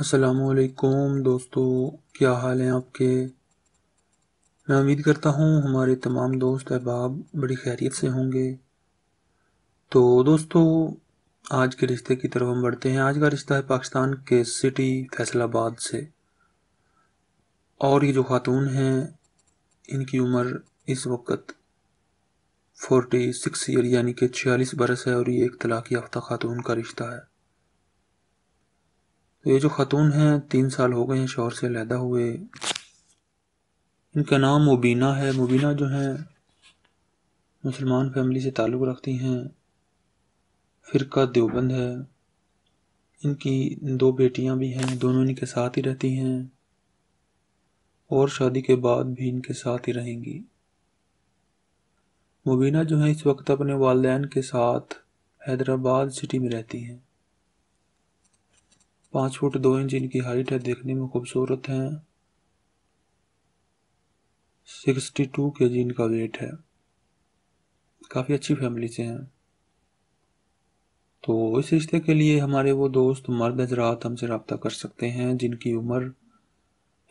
असलकुम दोस्तों क्या हाल हैं आपके मैं उम्मीद करता हूँ हमारे तमाम दोस्त अहबाब बड़ी खैरियत से होंगे तो दोस्तों आज के रिश्ते की तरफ हम बढ़ते हैं आज का रिश्ता है पाकिस्तान के सिटी फैसलाबाद से और ये जो खातून हैं इनकी उम्र इस वक्त फोर्टी सिक्स ईयर यानी कि छियालीस बरस है और ये एक तलाक़ याफ्ता खातून का रिश्ता है तो ये जो ख़ातून हैं तीन साल हो गए हैं शोर से लहदा हुए इनका नाम मुबीना है मुबीना जो है मुसलमान फैमिली से ताल्लुक़ रखती हैं फ़िरका देवबंद है इनकी दो बेटियां भी हैं दोनों इनके साथ ही रहती हैं और शादी के बाद भी इनके साथ ही रहेंगी मुबीना जो है इस वक्त अपने वालदेन के साथ हैदराबाद सिटी में रहती हैं पाँच फुट दो इंच इनकी हाइट है देखने में खूबसूरत हैं सिक्सटी टू के जी इनका वेट है काफ़ी अच्छी फैमिली से हैं तो इस रिश्ते के लिए हमारे वो दोस्त मर्द हजरात हमसे रबता कर सकते हैं जिनकी उम्र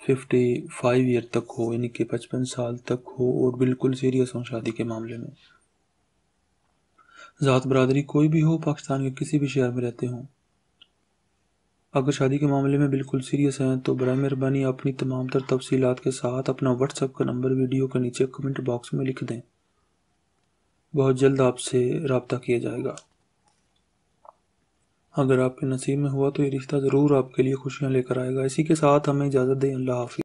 फिफ्टी फाइव ईयर तक हो यानी कि पचपन साल तक हो और बिल्कुल सीरियस हों शादी के मामले में ज़ात बरदरी कोई भी हो पाकिस्तान के किसी भी शहर में रहते हों अगर शादी के मामले में बिल्कुल सीरियस हैं तो बर मेहरबानी अपनी तमाम तर तफसीत के साथ अपना व्हाट्सएप का नंबर वीडियो के नीचे कमेंट बॉक्स में लिख दें बहुत जल्द आपसे रबता किया जाएगा अगर आपके नसीब में हुआ तो ये रिश्ता ज़रूर आपके लिए खुशियाँ लेकर आएगा इसी के साथ हमें इजाज़त दें अल्लाह हाफि